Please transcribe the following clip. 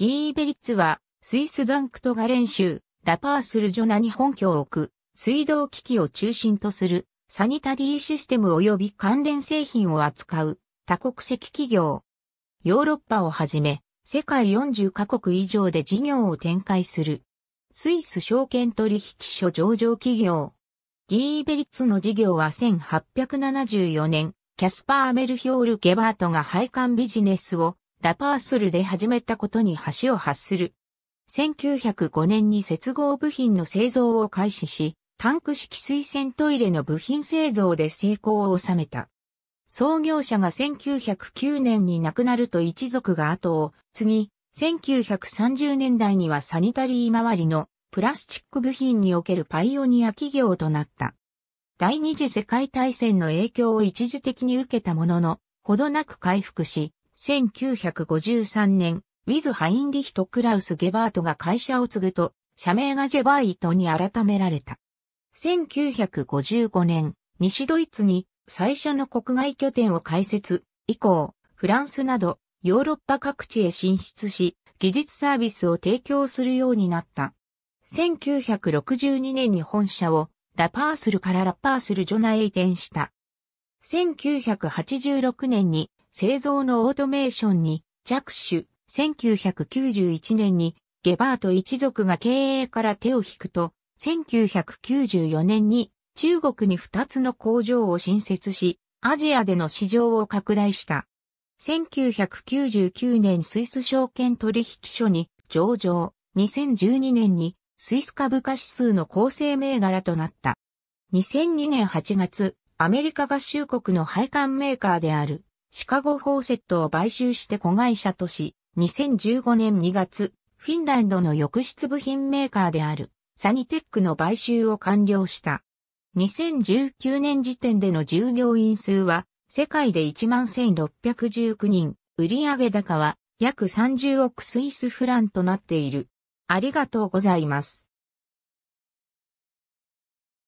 ギーベリッツは、スイスザンクトガレン州、ラパースルジョナに本拠を置く、水道機器を中心とする、サニタリーシステム及び関連製品を扱う、多国籍企業。ヨーロッパをはじめ、世界40カ国以上で事業を展開する。スイス証券取引所上場企業。ギーベリッツの事業は1874年、キャスパー・メルヒョール・ゲバートが配管ビジネスをラパースルで始めたことに橋を発する。1905年に接合部品の製造を開始し、タンク式水洗トイレの部品製造で成功を収めた。創業者が1909年に亡くなると一族が後を継ぎ、1930年代にはサニタリー周りのプラスチック部品におけるパイオニア企業となった。第二次世界大戦の影響を一時的に受けたものの、ほどなく回復し、1953年、ウィズ・ハインリヒト・クラウス・ゲバートが会社を継ぐと、社名がジェバイトに改められた。1955年、西ドイツに最初の国外拠点を開設以降、フランスなどヨーロッパ各地へ進出し、技術サービスを提供するようになった。1962年に本社をラパースルからラパースルジョナへ移転した。1986年に製造のオートメーションに着手。1991年にゲバート一族が経営から手を引くと、1994年に中国に2つの工場を新設し、アジアでの市場を拡大した。1999年スイス証券取引所に上場。2012年にスイス株価指数の構成銘柄となった。2002年8月、アメリカ合衆国の配管メーカーであるシカゴ・フォーセットを買収して子会社とし、2015年2月、フィンランドの浴室部品メーカーであるサニテックの買収を完了した。2019年時点での従業員数は世界で11,619人、売上高は約30億スイスフランとなっている。ありがとうございます。